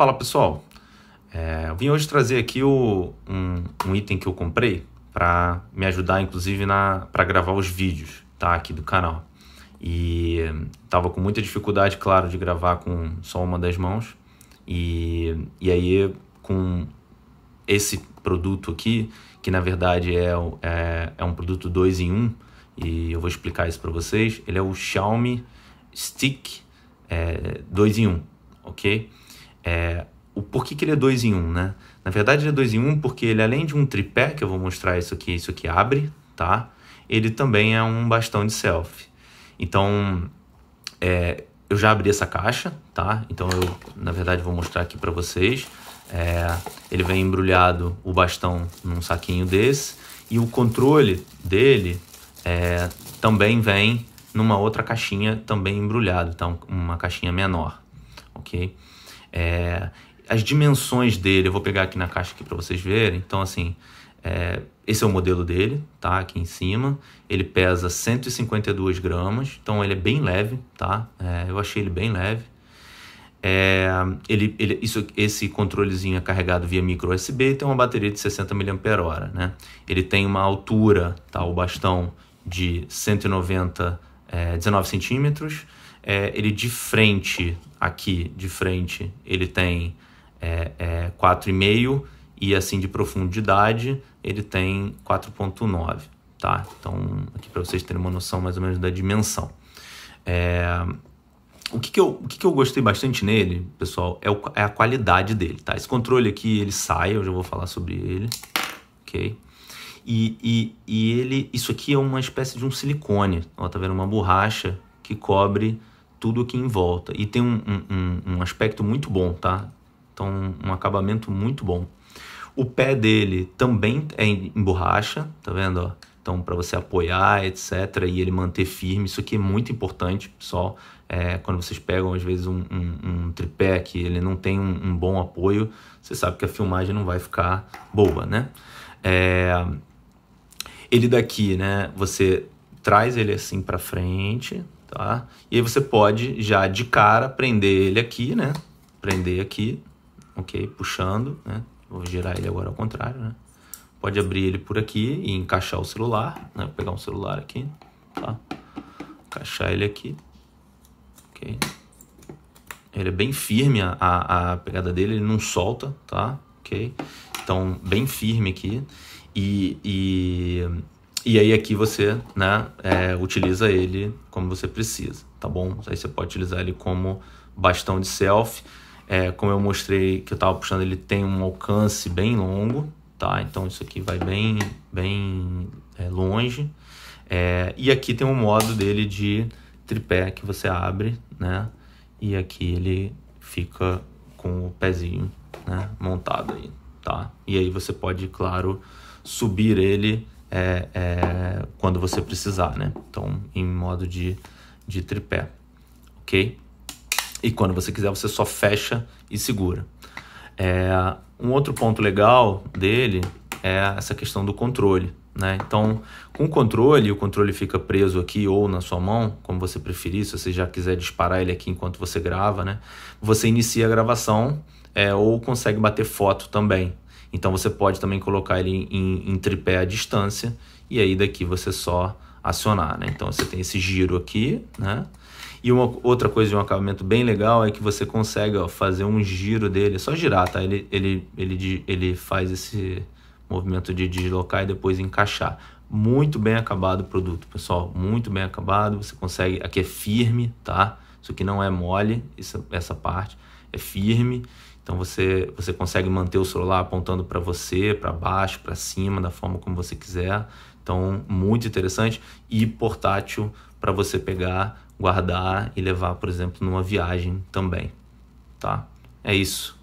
Fala pessoal, é, eu vim hoje trazer aqui o, um, um item que eu comprei para me ajudar, inclusive, para gravar os vídeos tá, aqui do canal. E tava com muita dificuldade, claro, de gravar com só uma das mãos. E, e aí, com esse produto aqui, que na verdade é, é, é um produto 2 em 1, um, e eu vou explicar isso para vocês, ele é o Xiaomi Stick é, 2 em 1, um, ok? é, o porquê que ele é dois em um, né? Na verdade, ele é dois em um porque ele, além de um tripé, que eu vou mostrar isso aqui, isso aqui abre, tá? Ele também é um bastão de selfie. Então, é, eu já abri essa caixa, tá? Então, eu, na verdade, vou mostrar aqui para vocês. É, ele vem embrulhado o bastão num saquinho desse e o controle dele é, também vem numa outra caixinha também embrulhado, então Uma caixinha menor, ok? É, as dimensões dele, eu vou pegar aqui na caixa aqui para vocês verem. Então, assim, é, esse é o modelo dele, tá? Aqui em cima. Ele pesa 152 gramas, então ele é bem leve, tá? É, eu achei ele bem leve. É, ele, ele, isso, esse controlezinho é carregado via micro USB e tem uma bateria de 60 mAh, né? Ele tem uma altura, tá? O bastão de 190, é, 19 centímetros é, ele de frente, aqui de frente, ele tem é, é, 4,5 e assim de profundidade ele tem 4,9. Tá? Então, aqui para vocês terem uma noção mais ou menos da dimensão. É, o que, que, eu, o que, que eu gostei bastante nele, pessoal, é, o, é a qualidade dele, tá? Esse controle aqui, ele sai, eu já vou falar sobre ele, ok? E, e, e ele, isso aqui é uma espécie de um silicone, ó, tá vendo? Uma borracha que cobre tudo aqui em volta. E tem um, um, um aspecto muito bom, tá? Então, um acabamento muito bom. O pé dele também é em borracha, tá vendo? Ó? Então, para você apoiar, etc., e ele manter firme, isso aqui é muito importante, pessoal. É, quando vocês pegam, às vezes, um, um, um tripé que ele não tem um, um, bom apoio, você sabe que a filmagem não vai ficar boa, né? É, ele daqui, né? Você traz ele assim para frente, tá? E aí você pode já de cara prender ele aqui, né? Prender aqui, ok? Puxando, né? Vou girar ele agora ao contrário, né? Pode abrir ele por aqui e encaixar o celular, né? Vou pegar um celular aqui, tá? Encaixar ele aqui, ok? Ele é bem firme a, a, a pegada dele, ele não solta, tá? Ok? Então, bem firme aqui. E, e e aí aqui você né, é, utiliza ele como você precisa, tá bom? Aí você pode utilizar ele como bastão de selfie. É, como eu mostrei que eu estava puxando, ele tem um alcance bem longo, tá? Então isso aqui vai bem, bem é, longe. É, e aqui tem um modo dele de tripé que você abre, né? E aqui ele fica com o pezinho né, montado aí, tá? E aí você pode, claro, subir ele é, é, quando você precisar, né? Então, em modo de, de tripé, ok? E quando você quiser, você só fecha e segura. É, um outro ponto legal dele é essa questão do controle, né? Então, com o controle, o controle fica preso aqui ou na sua mão, como você preferir, se você já quiser disparar ele aqui enquanto você grava, né? Você inicia a gravação é, ou consegue bater foto também. Então você pode também colocar ele em, em tripé à distância e aí daqui você só acionar, né? Então você tem esse giro aqui, né? E uma outra coisa de um acabamento bem legal é que você consegue ó, fazer um giro dele, é só girar, tá? Ele, ele, ele, ele faz esse movimento de deslocar e depois encaixar. Muito bem acabado o produto, pessoal, muito bem acabado. Você consegue, aqui é firme, tá? Isso aqui não é mole, essa parte é firme. Então você, você consegue manter o celular apontando para você, para baixo, para cima, da forma como você quiser. Então, muito interessante e portátil para você pegar, guardar e levar, por exemplo, numa viagem também, tá? É isso.